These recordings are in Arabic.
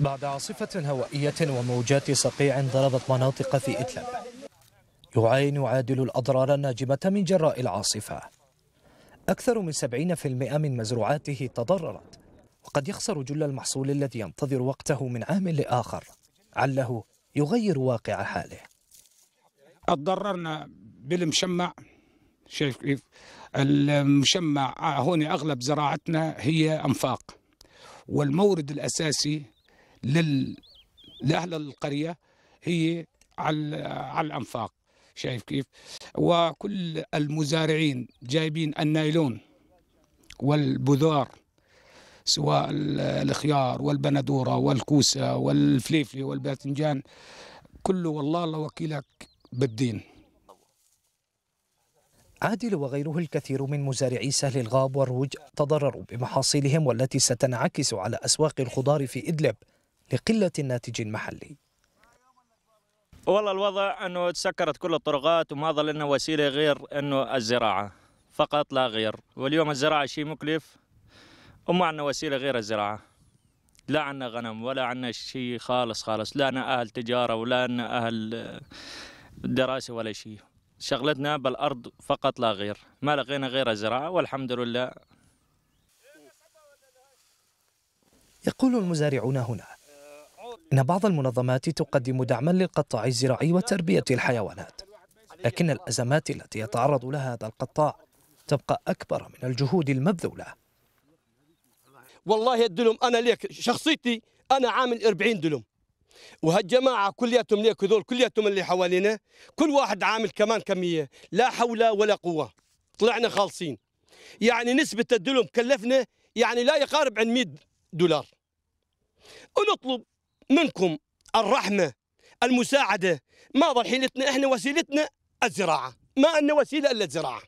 بعد عاصفة هوائية وموجات صقيع ضربت مناطق في إدلب يعاين عادل الأضرار الناجمة من جراء العاصفة أكثر من 70% من مزروعاته تضررت وقد يخسر جل المحصول الذي ينتظر وقته من عام لآخر عله يغير واقع حاله تضررنا بالمشمع شايف كيف المشمع هون أغلب زراعتنا هي أنفاق والمورد الأساسي لل... لأهل القرية هي على, على الأنفاق شايف كيف وكل المزارعين جايبين النايلون والبذار سواء الخيار والبندورة والكوسة والفليفلي والباذنجان كله والله الله وكيلك بالدين عادل وغيره الكثير من مزارعي سهل الغاب والروج تضرروا بمحاصيلهم والتي ستنعكس على أسواق الخضار في إدلب لقلة الناتج المحلي والله الوضع أنه تسكرت كل الطرقات وما ظل لنا وسيلة غير أنه الزراعة فقط لا غير واليوم الزراعة شيء مكلف وما عندنا وسيلة غير الزراعة لا عندنا غنم ولا عندنا شيء خالص خالص لا أنا أهل تجارة ولا أنا أهل دراسة ولا شيء شغلتنا بالأرض فقط لا غير ما لقينا غير الزراعة والحمد لله يقول المزارعون هنا إن بعض المنظمات تقدم دعما للقطاع الزراعي وتربية الحيوانات لكن الأزمات التي يتعرض لها هذا القطاع تبقى أكبر من الجهود المبذولة والله الدلم أنا ليك شخصيتي أنا عامل 40 دلم وهالجماعة كلياتهم ليك هذول كلياتهم اللي حوالينا كل واحد عامل كمان كمية لا حول ولا قوة طلعنا خالصين يعني نسبة الدلم كلفنا يعني لا يقارب عن 100 دولار ونطلب منكم الرحمة المساعدة ظل حيلتنا احنا وسيلتنا الزراعة ما أن وسيلة إلا الزراعة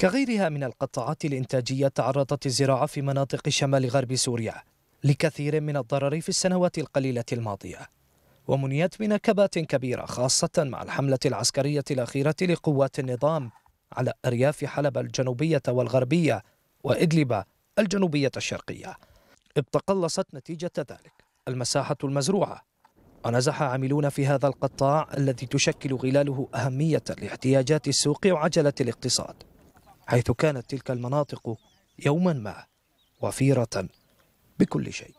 كغيرها من القطاعات الإنتاجية تعرضت الزراعة في مناطق شمال غرب سوريا لكثير من الضرر في السنوات القليلة الماضية ومنيت بنكبات كبيرة خاصة مع الحملة العسكرية الأخيرة لقوات النظام على أرياف حلب الجنوبية والغربية وإدلب الجنوبية الشرقية إذ تقلصت نتيجة ذلك المساحة المزروعة ونزح عاملون في هذا القطاع الذي تشكل غلاله أهمية لاحتياجات السوق وعجلة الاقتصاد حيث كانت تلك المناطق يوما ما وفيرة بكل شيء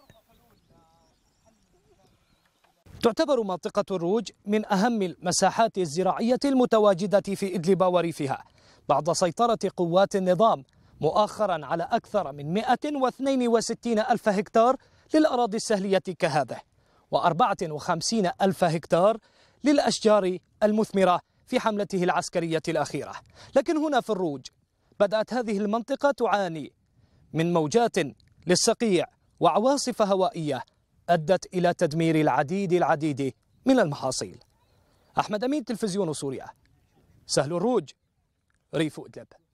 تعتبر منطقة الروج من أهم المساحات الزراعية المتواجدة في إدلب وريفها بعد سيطرة قوات النظام مؤخرا على أكثر من 162 ألف هكتار للأراضي السهلية كهذه و54 ألف هكتار للأشجار المثمرة في حملته العسكرية الأخيرة لكن هنا في الروج بدأت هذه المنطقة تعاني من موجات للصقيع وعواصف هوائية أدت إلى تدمير العديد العديد من المحاصيل أحمد أمين تلفزيون سوريا سهل الروج ريف إدلب